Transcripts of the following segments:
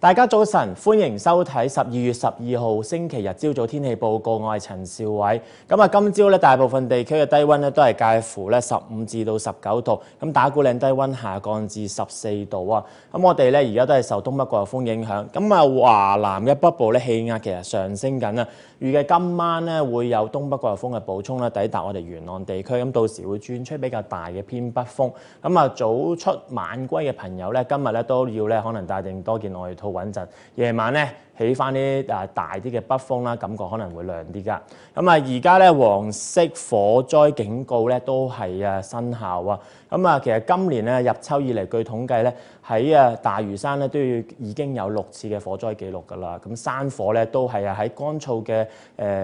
大家早晨，歡迎收睇十二月十二號星期日朝早天氣報告，我係陳少偉。咁啊，今朝咧大部分地區嘅低温咧都係介乎咧十五至到十九度，咁打鼓嶺低温下降至十四度啊。咁我哋咧而家都係受東北季候風影響，咁啊華南嘅北部咧氣壓其實上升緊啊，預計今晚咧會有東北季候風嘅補充啦，抵達我哋沿岸地區，咁到時會轉出比較大嘅偏北風。咁啊早出晚歸嘅朋友咧，今日咧都要咧可能帶定多件外套。穩陣，夜晚咧起翻啲啊大啲嘅北風啦，感覺可能會涼啲噶。咁啊，而家咧黃色火災警告咧都係啊生效啊。咁啊，其實今年咧入秋以嚟，據統計咧喺啊大嶼山咧都要已經有六次嘅火災記錄噶啦。咁山火咧都係啊喺乾燥嘅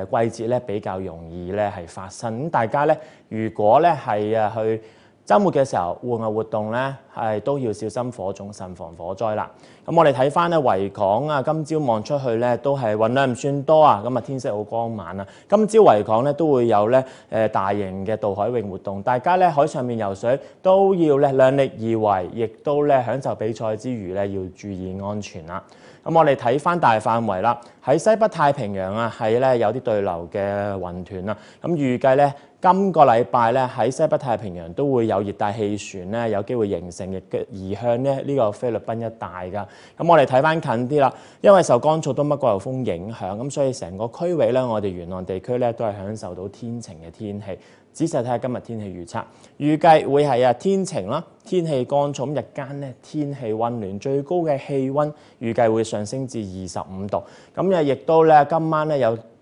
誒季節咧比較容易咧係發生。咁大家咧如果咧係啊去。周末嘅時候，户外活動咧係都要小心火種，慎防火災啦。咁我哋睇翻咧維港啊，今朝望出去咧都係雲量唔算多啊。咁啊天色好光猛啊。今朝維港咧都會有咧誒大型嘅渡海泳活動，大家咧海上面游水都要咧量力而為，亦都咧享受比賽之餘咧要注意安全啦。咁我哋睇翻大範圍啦，喺西北太平洋啊，係咧有啲對流嘅雲團啊。咁預計咧。今個禮拜咧喺西北太平洋都會有熱帶氣旋咧，有機會形成嘅，移向咧呢個菲律賓一帶噶。咁我哋睇翻近啲啦，因為受乾燥東北季候風影響，咁所以成個區域咧，我哋沿岸地區咧都係享受到天晴嘅天氣。仔細睇下今日天氣預測，預計會係啊天晴啦，天氣乾燥，日間咧天氣温暖，最高嘅氣温預計會上升至二十五度。咁啊，亦都咧今晚咧有。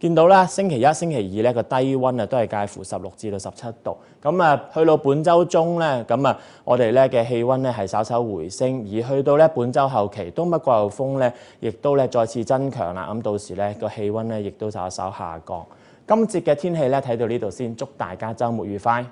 見到咧，星期一、星期二咧個低温啊，都係介乎十六至到十七度。咁啊，去到本周中咧，咁啊，我哋咧嘅氣温咧係稍稍回升，而去到咧本周後期，東北季候風咧亦都咧再次增強啦。咁到時咧個氣温咧亦都稍稍下降。今節嘅天氣咧睇到呢度先，祝大家周末愉快。